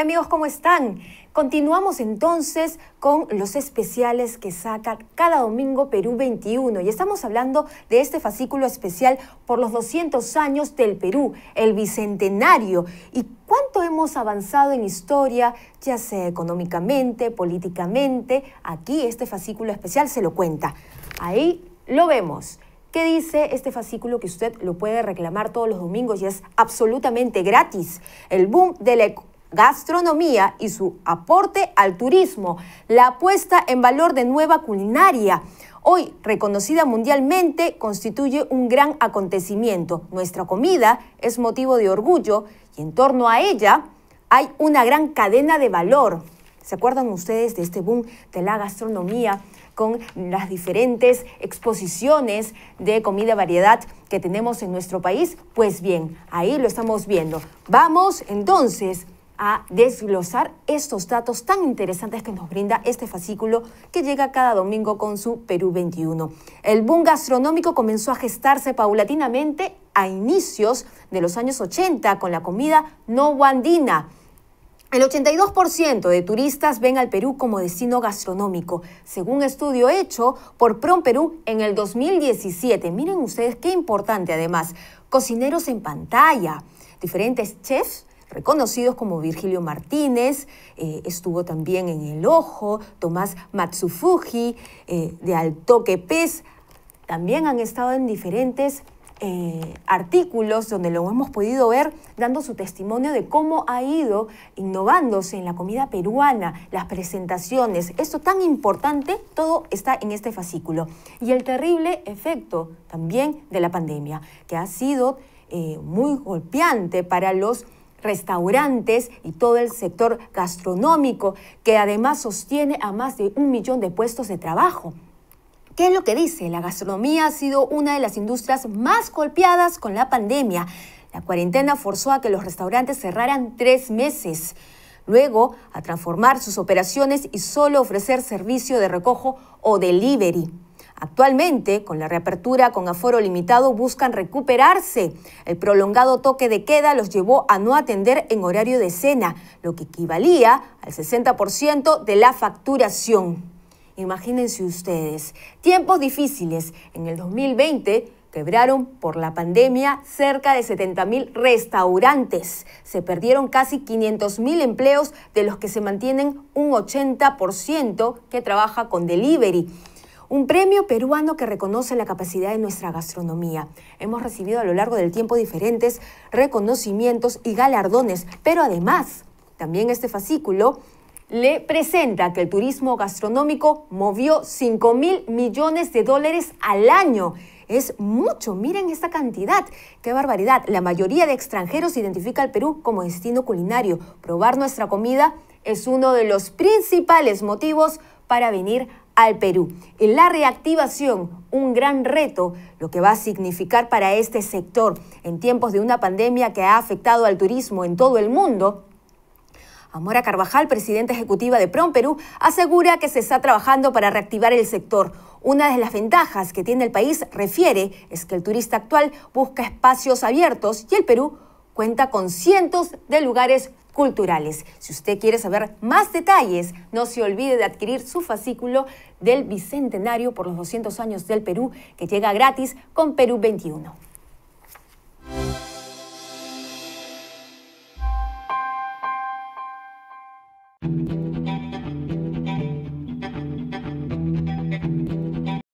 amigos, ¿cómo están? Continuamos entonces con los especiales que saca cada domingo Perú 21 y estamos hablando de este fascículo especial por los 200 años del Perú, el bicentenario y cuánto hemos avanzado en historia, ya sea económicamente, políticamente. Aquí este fascículo especial se lo cuenta. Ahí lo vemos. ¿Qué dice este fascículo que usted lo puede reclamar todos los domingos y es absolutamente gratis? El boom de la gastronomía y su aporte al turismo, la apuesta en valor de nueva culinaria. Hoy, reconocida mundialmente, constituye un gran acontecimiento. Nuestra comida es motivo de orgullo y en torno a ella hay una gran cadena de valor. ¿Se acuerdan ustedes de este boom de la gastronomía con las diferentes exposiciones de comida variedad que tenemos en nuestro país? Pues bien, ahí lo estamos viendo. Vamos entonces a desglosar estos datos tan interesantes que nos brinda este fascículo que llega cada domingo con su Perú 21. El boom gastronómico comenzó a gestarse paulatinamente a inicios de los años 80 con la comida no guandina. El 82% de turistas ven al Perú como destino gastronómico, según estudio hecho por Prom Perú en el 2017. Miren ustedes qué importante además, cocineros en pantalla, diferentes chefs reconocidos como Virgilio Martínez, eh, estuvo también en El Ojo, Tomás Matsufuji, eh, de Altoque Pez, también han estado en diferentes eh, artículos donde lo hemos podido ver dando su testimonio de cómo ha ido innovándose en la comida peruana, las presentaciones, esto tan importante, todo está en este fascículo. Y el terrible efecto también de la pandemia, que ha sido muy golpeante para los restaurantes y todo el sector gastronómico, que además sostiene a más de un millón de puestos de trabajo. ¿Qué es lo que dice? La gastronomía ha sido una de las industrias más golpeadas con la pandemia. La cuarentena forzó a que los restaurantes cerraran tres meses, luego a transformar sus operaciones y solo ofrecer servicio de recojo o delivery. Actualmente, con la reapertura con aforo limitado, buscan recuperarse. El prolongado toque de queda los llevó a no atender en horario de cena, lo que equivalía al 60% de la facturación. Imagínense ustedes, tiempos difíciles. En el 2020 quebraron por la pandemia cerca de 70.000 restaurantes. Se perdieron casi 500.000 empleos, de los que se mantienen un 80% que trabaja con delivery un premio peruano que reconoce la capacidad de nuestra gastronomía. Hemos recibido a lo largo del tiempo diferentes reconocimientos y galardones, pero además, también este fascículo le presenta que el turismo gastronómico movió 5 mil millones de dólares al año. Es mucho, miren esta cantidad. Qué barbaridad. La mayoría de extranjeros identifica al Perú como destino culinario. Probar nuestra comida es uno de los principales motivos para venir al Perú. la reactivación, un gran reto, lo que va a significar para este sector en tiempos de una pandemia que ha afectado al turismo en todo el mundo. Amora Carvajal, presidenta ejecutiva de PROM Perú, asegura que se está trabajando para reactivar el sector. Una de las ventajas que tiene el país, refiere, es que el turista actual busca espacios abiertos y el Perú cuenta con cientos de lugares culturales. Si usted quiere saber más detalles, no se olvide de adquirir su fascículo del Bicentenario por los 200 años del Perú, que llega gratis con Perú 21.